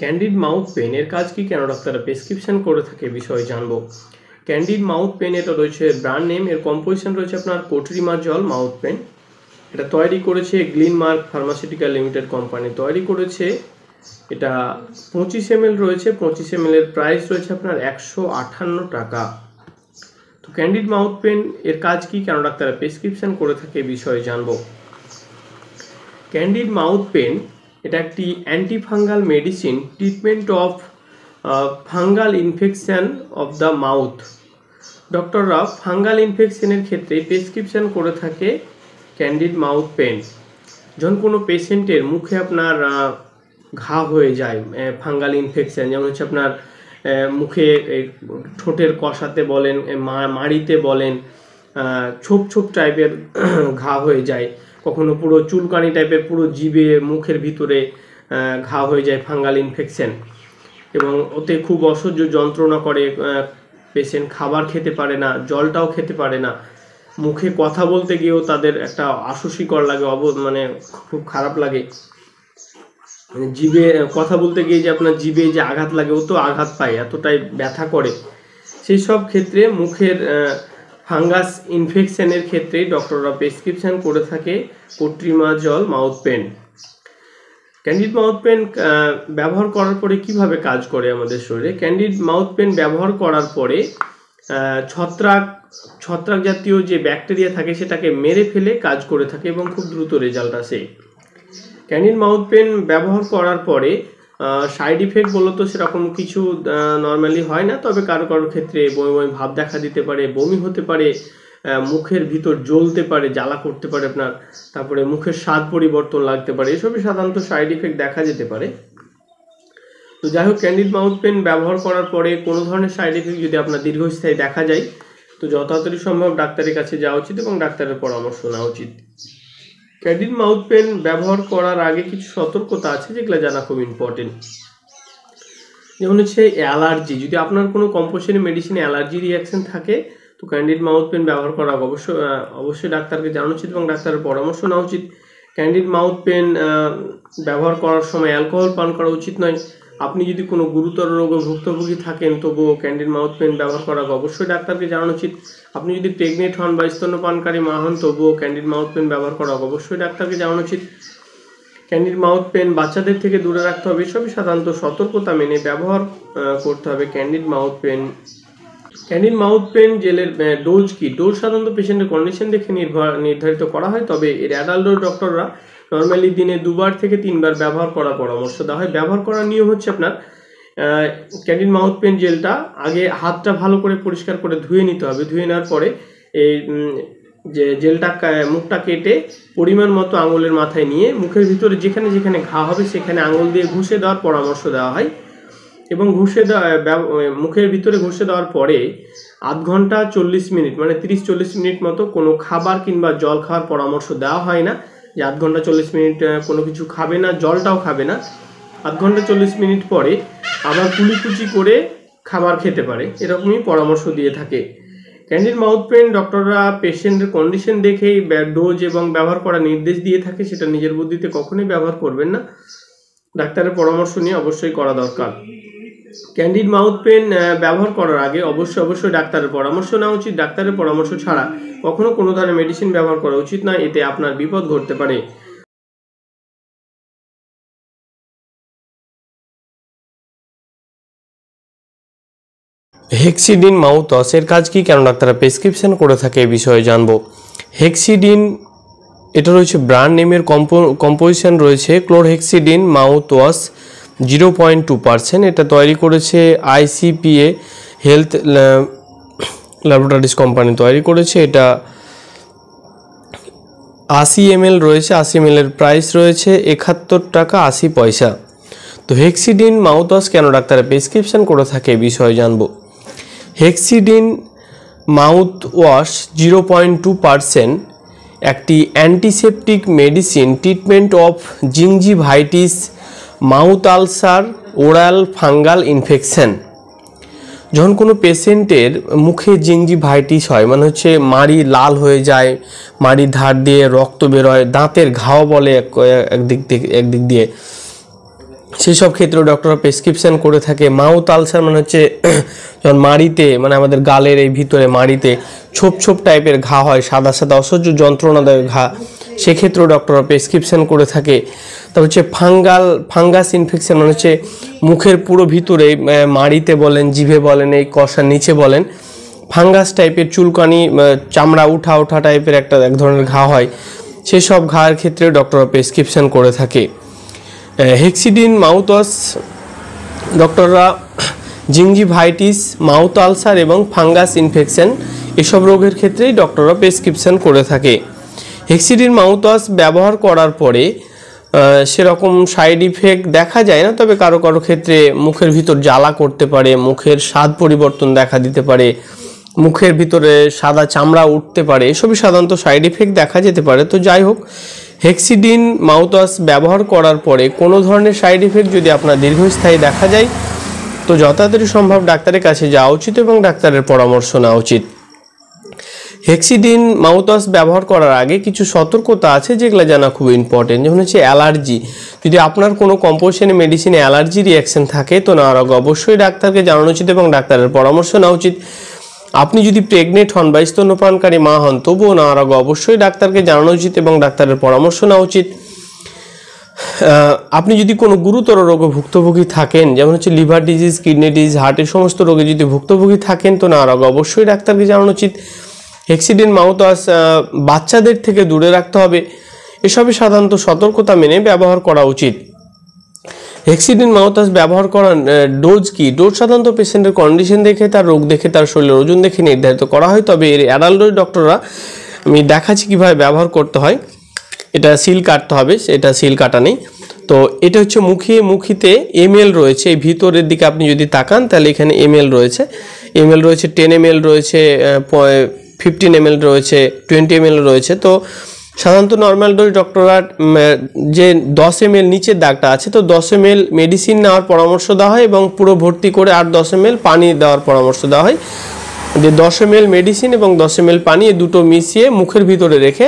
candid mouth pen এর কাজ কি কেন ডাক্তাররা প্রেসক্রিপশন করে থাকে বিষয়ে জানবো ক্যান্ডিড মাউথ পেন এটা রয়েছে ব্র্যান্ড নেম এর কম্পোজিশন রয়েছে আপনার কোটরিমা জল মাউথ পেন এটা তৈরি করেছে গ্লিনমার্ক ফার্মাসিউটিক্যাল লিমিটেড কোম্পানি তৈরি করেছে এটা পঁচিশ এম রয়েছে পঁচিশ এম এর প্রাইস রয়েছে আপনার একশো আঠান্ন টাকা তো ক্যান্ডিড মাউথ পেন এর কাজ কি কেন ডাক্তাররা প্রেসক্রিপশন করে থাকে বিষয়ে জানবো ক্যান্ডিড মাউথ পেন এটা একটি antifungal medicine treatment of fungal infection of the mouth ডক্টররা ফাঙ্গাল ইনফেকশানের ক্ষেত্রে প্রেসক্রিপশান করে থাকে ক্যান্ডিড মাউথ পেন যখন কোনো পেশেন্টের মুখে আপনার ঘা হয়ে যায় ফাঙ্গাল ইনফেকশান যেমন হচ্ছে আপনার মুখে ঠোঁটের কষাতে বলেন মাড়িতে বলেন ছোপ ছোপ টাইপের ঘা হয়ে যায় কখনো পুরো চুলকানি টাইপের পুরো জিবে মুখের ভিতরে ঘা হয়ে যায় ফাঙ্গাল ইনফেকশন এবং ওতে খুব অসহ্য যন্ত্রণা করে পেশেন্ট খাবার খেতে পারে না জলটাও খেতে পারে না মুখে কথা বলতে গিয়েও তাদের একটা আশস্বীকর লাগে অব মানে খুব খারাপ লাগে মানে জিবে কথা বলতে গিয়ে যে আপনার জিবে যে আঘাত লাগে ও তো আঘাত পায় এতটাই ব্যথা করে সেই সব ক্ষেত্রে মুখের ফাঙ্গাস ইনফেকশনের ক্ষেত্রে ডক্টররা প্রেসক্রিপশান করে থাকে clotrimazole mouth paint Candid mouth paint ব্যবহার করার পরে কিভাবে কাজ করে আমাদের শরীরে ক্যান্ডিড মাউথ পেন ব্যবহার করার পরে ছত্রাক ছত্রাক জাতীয় যে ব্যাকটেরিয়া থাকে সেটাকে মেরে ফেলে কাজ করে থাকে এবং খুব দ্রুত রেজাল্ট আসে ক্যান্ডিড মাউথ পেন ব্যবহার করার পরে সাইড ইফেক্ট বলতো সেরকম কিছু নর্মালি হয় না তবে কারো কারোর ক্ষেত্রে বমি বমি ভাব দেখা দিতে পারে বমি হতে পারে মুখের ভিতর জ্বলতে পারে জ্বালা করতে পারে আপনার তারপরে মুখের স্বাদ পরিবর্তন লাগতে পারে এসবই সাধারণত সাইড ইফেক্ট দেখা যেতে পারে তো যাই হোক ক্যান্ডিড মাউথ পেন ব্যবহার করার পরে কোনো ধরনের সাইড ইফেক্ট যদি আপনার দীর্ঘস্থায়ী দেখা যায় তো যথাযথ সম্ভব ডাক্তারের কাছে যাওয়া উচিত এবং ডাক্তারের পরামর্শ নেওয়া উচিত ক্যাডিন মাউথ পেন ব্যবহার করার আগে কিছু সতর্কতা আছে যেগুলো জানা খুব ইম্পর্টেন্ট যেমন হচ্ছে অ্যালার্জি যদি আপনার কোনো কম্পোজিশনের মেডিসিন অ্যালার্জি রিয়াকশন থাকে তো ক্যান্ডিড মাউথ পেন ব্যবহার করা অবশ্যই অবশ্যই ডাক্তারকে জানানো উচিত এবং ডাক্তারের পরামর্শ নেওয়া উচিত ক্যান্ডিড মাউথ পেন ব্যবহার করার সময় অ্যালকোহল পান করা উচিত নয় আপনি যদি কোনো গুরুতর রোগে ভুক্তভোগী থাকেন তবুও ক্যান্ডিড মাউথ পেন ব্যবহার করা অবশ্যই ডাক্তারকে জানানো উচিত আপনি যদি প্রেগনেন্ট হন বা স্তন্যপানকারী মা হন তবুও ক্যান্ডিড মাউথ পেন ব্যবহার করা অবশ্যই ডাক্তারকে জানানো উচিত ক্যান্ডিড মাউথ পেন বাচ্চাদের থেকে দূরে রাখতে হবে এসবই সাধারণত সতর্কতা মেনে ব্যবহার করতে হবে Candid mouth paint Candid mouth paint জেলের ডোজ কি ডোজ সাধারণত পেশেন্টের কন্ডিশন দেখে নির্ভর নির্ধারিত করা হয় তবে এর অ্যাডাল্ট ডক্টররা নর্মালি দিনে দুবার থেকে তিনবার ব্যবহার করার পরামর্শ দেওয়া হয় ব্যবহার করার নিয়ম হচ্ছে আপনার ক্যান্ডিন মাউথ পেন জেলটা আগে হাতটা ভালো করে পরিষ্কার করে ধুয়ে নিতে হবে ধুয়ে নেওয়ার পরে এই যে জেলটা মুখটা কেটে পরিমাণ মতো আঙুলের মাথায় নিয়ে মুখের ভিতরে যেখানে যেখানে ঘা হবে সেখানে আঙুল দিয়ে ঘুষে দেওয়ার পরামর্শ দেওয়া হয় এবং ঘুষে দেওয়া মুখের ভিতরে ঘুষে দেওয়ার পরে আধ ঘন্টা চল্লিশ মিনিট মানে তিরিশ চল্লিশ মিনিট মতো কোনো খাবার কিংবা জল খাওয়ার পরামর্শ দেওয়া হয় না যে আধ ঘন্টা চল্লিশ মিনিট কোনো কিছু খাবে না জলটাও খাবে না আধ ঘন্টা চল্লিশ মিনিট পরে আবার কুচি করে খাবার খেতে পারে এরকমই পরামর্শ দিয়ে থাকে ক্যান্ডিড মাউথ পেন ডক্টররা পেশেন্টের কন্ডিশন দেখেই ডোজ এবং ব্যবহার করার নির্দেশ দিয়ে থাকে সেটা নিজের বুদ্ধিতে কখনোই ব্যবহার করবেন না ডাক্তারের পরামর্শ নিয়ে অবশ্যই করা দরকার ক্যান্ডিড মাউথ পেন ব্যবহার করার আগে অবশ্যই অবশ্যই ডাক্তারের পরামর্শ নেওয়া উচিত ডাক্তারের পরামর্শ ছাড়া কখনো কোনো ধরনের মেডিসিন ব্যবহার করা উচিত না এতে আপনার বিপদ ঘটতে পারে হেক্সিডিন মাউথ ওয়াশের কাজ কি কেন ডাক্তাররা প্রেসক্রিপশন করে থাকে এ বিষয়ে জানব হেক্সিডিন এটা রয়েছে ব্র্যান্ড নেমের কম্পো কম্পোজিশন রয়েছে chlorhexidine mouthwash zero point two percent এটা তৈরি করেছে আইসিপিএ হেলথ ল্যাবরেটরিজ কোম্পানি তৈরি করেছে এটা আশি এমএল রয়েছে আশি এমএলের প্রাইস রয়েছে একাত্তর টাকা আশি পয়সা তো হেক্সিডিন মাউথওয়াশ কেন ডাক্তারা প্রেসক্রিপশান করে থাকে বিষয়ে জানব Hexidine mouthwash zero point two percent একটি antiseptic medicine treatment of gingivitis mouth ulcer oral fungal infection যখন কোনো পেশেন্টের মুখে জিঞ্জিভাইটিস হয় মানে হচ্ছে মাড়ি লাল হয়ে যায় মাড়ি ধার দিয়ে রক্ত বেরোয় দাঁতের ঘাও বলে একদিক থেকে একদিক দিয়ে সেই সব ক্ষেত্রে ডক্টররা প্রেসক্রিপশান করে থাকে মাউথ আলসার মানে হচ্ছে যখন মাড়িতে মানে আমাদের গালের এই ভিতরে মাড়িতে ছোপ ছোপ টাইপের ঘা হয় সাদা সাদা অসহ্য যন্ত্রণাদায়ক ঘা সেক্ষেত্রেও ডক্টররা প্রেসক্রিপশান করে থাকে তারপর হচ্ছে ফাঙ্গাল ফাঙ্গাস ইনফেকশান মানে হচ্ছে মুখের পুরো ভিতরে মাড়িতে বলেন জিভে বলেন এই কষার নিচে বলেন ফাঙ্গাস টাইপের চুলকানি চামড়া উঠা ওঠা টাইপের একটা এক ধরনের ঘা হয় সেসব ঘার ক্ষেত্রে ডক্টররা প্রেসক্রিপশান করে থাকে হেক্সিডিন মাউথওয়াশ ডক্টররা জিঞ্জিভাইটিস মাউথ আলসার এবং ফাঙ্গাস ইনফেকশন এসব রোগের ক্ষেত্রেই ডক্টররা প্রেসক্রিপশান করে থাকে হেক্সিডিন মাউথওয়াশ ব্যবহার করার পরে সেরকম সাইড ইফেক্ট দেখা যায় না তবে কারো কারো ক্ষেত্রে মুখের ভিতর জ্বালা করতে পারে মুখের স্বাদ পরিবর্তন দেখা দিতে পারে মুখের ভিতরে সাদা চামড়া উঠতে পারে এসবই সাধারণত সাইড ইফেক্ট দেখা যেতে পারে তো যাই হোক হেক্সিডিন মাউথওয়াশ ব্যবহার করার পরে কোনো ধরনের সাইড ইফেক্ট যদি আপনার দীর্ঘস্থায়ী দেখা যায় তো যথাযথ সম্ভব ডাক্তারের কাছে যাওয়া উচিত এবং ডাক্তারের পরামর্শ নেওয়া উচিত হেক্সিডিন মাউথওয়াশ ব্যবহার করার আগে কিছু সতর্কতা আছে যেগুলো জানা খুব ইম্পর্টেন্ট যেমন হচ্ছে অ্যালার্জি যদি আপনার কোনো কম্পোশনে মেডিসিনে অ্যালার্জি রিয়াকশান থাকে তো নেওয়ার আগে অবশ্যই ডাক্তারকে জানানো উচিত এবং ডাক্তারের পরামর্শ নেওয়া উচিত আপনি যদি প্রেগনেন্ট হন বা স্তন্যপানকারী মা হন তবুও নেওয়ার আগে অবশ্যই ডাক্তারকে জানানো উচিত এবং ডাক্তারের পরামর্শ নেওয়া উচিত আপনি যদি কোনো গুরুতর রোগে ভুক্তভোগী থাকেন যেমন হচ্ছে লিভার ডিজিজ কিডনি ডিজিজ হার্টের সমস্ত রোগে যদি ভুক্তভোগী থাকেন তো নেওয়ার আগে অবশ্যই ডাক্তারকে জানানো উচিত হেক্সিডিন মাউথওয়াশ বাচ্চাদের থেকে দূরে রাখতে হবে এসবই সাধারণত সতর্কতা মেনে ব্যবহার করা উচিত হেক্সিডিন মাউথওয়াশ ব্যবহার করার ডোজ কি ডোজ সাধারণত পেশেন্টের কন্ডিশন দেখে তার রোগ দেখে তার শরীরের ওজন দেখে নির্ধারিত করা হয় তবে এর অ্যাডাল্ট ডক্টররা আমি দেখাচ্ছি কীভাবে ব্যবহার করতে হয় এটা সিল কাটতে হবে এটা সিল কাটা নেই তো এটা হচ্ছে মুখে মুখিতে এমএল রয়েছে এই ভিতরের দিকে আপনি যদি তাকান তাহলে এখানে এমএল রয়েছে এমএল রয়েছে টেন এল রয়েছে ফিফটিন এম রয়েছে টোয়েন্টি এম রয়েছে তো সাধারণত নর্মাল ডোজ ডক্টররা যে দশ এম নিচের দাগটা আছে তো দশ এম মেডিসিন নেওয়ার পরামর্শ দেওয়া হয় এবং পুরো ভর্তি করে আর দশ এম পানি দেওয়ার পরামর্শ দেওয়া হয় যে দশ এম মেডিসিন এবং দশ এম পানি এই দুটো মিশিয়ে মুখের ভিতরে রেখে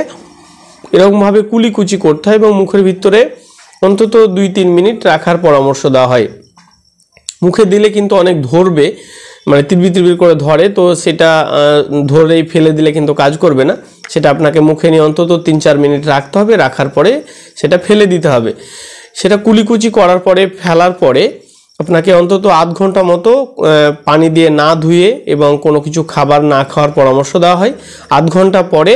এরকমভাবে কুচি করতে হয় এবং মুখের ভিতরে অন্তত দুই তিন মিনিট রাখার পরামর্শ দেওয়া হয় মুখে দিলে কিন্তু অনেক ধরবে মানে তিরবির তিরবির করে ধরে তো সেটা ধরেই ফেলে দিলে কিন্তু কাজ করবে না সেটা আপনাকে মুখে নিয়ে অন্তত তিন চার মিনিট রাখতে হবে রাখার পরে সেটা ফেলে দিতে হবে সেটা কুলিকুচি করার পরে ফেলার পরে আপনাকে অন্তত আধ ঘন্টা মতো পানি দিয়ে না ধুয়ে এবং কোনো কিছু খাবার না খাওয়ার পরামর্শ দেওয়া হয় আধ ঘন্টা পরে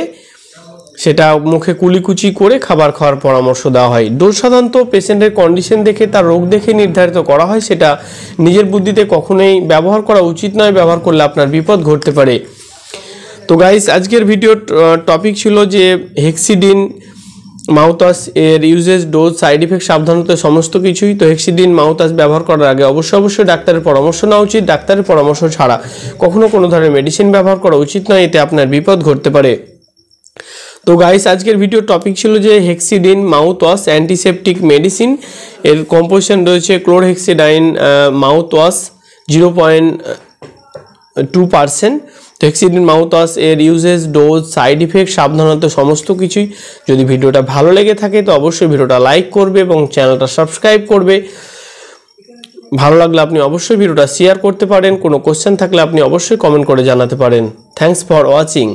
সেটা মুখে কুলিকুচি করে খাবার খাওয়ার পরামর্শ দেওয়া হয় ডোজ সাধারণত পেশেন্টের কন্ডিশন দেখে তার রোগ দেখে নির্ধারিত করা হয় সেটা নিজের বুদ্ধিতে কখনোই ব্যবহার করা উচিত নয় ব্যবহার করলে আপনার বিপদ ঘটতে পারে তো গাইস আজকের ভিডিও টপিক ছিল যে হেক্সিডিন মাউতাস এর ইউজেস ডোজ সাইড ইফেক্ট সাবধানত সমস্ত কিছুই তো হেক্সিডিন মাউতাস ব্যবহার করার আগে অবশ্যই অবশ্যই ডাক্তারের পরামর্শ নেওয়া উচিত ডাক্তারের পরামর্শ ছাড়া কখনো কোনো ধরনের মেডিসিন ব্যবহার করা উচিত নয় এতে আপনার বিপদ ঘটতে পারে তো গাইস আজকের ভিডিও টপিক ছিল যে Hexidine mouthwash antiseptic medicine এর কম্পোজিশন রয়েছে chlor mouthwash zero point two percent তো হেক্সিডিন মাউথ ওয়াশ এর ইউজেস ডোজ সাইড ইফেক্ট সাবধানতা সমস্ত কিছুই যদি ভিডিওটা ভালো লেগে থাকে তো অবশ্যই ভিডিওটা লাইক করবে এবং চ্যানেলটা সাবস্ক্রাইব করবে ভালো লাগলে আপনি অবশ্যই ভিডিওটা শেয়ার করতে পারেন কোনো কোশ্চেন থাকলে আপনি অবশ্যই কমেন্ট করে জানাতে পারেন থ্যাংকস ফর ওয়াচিং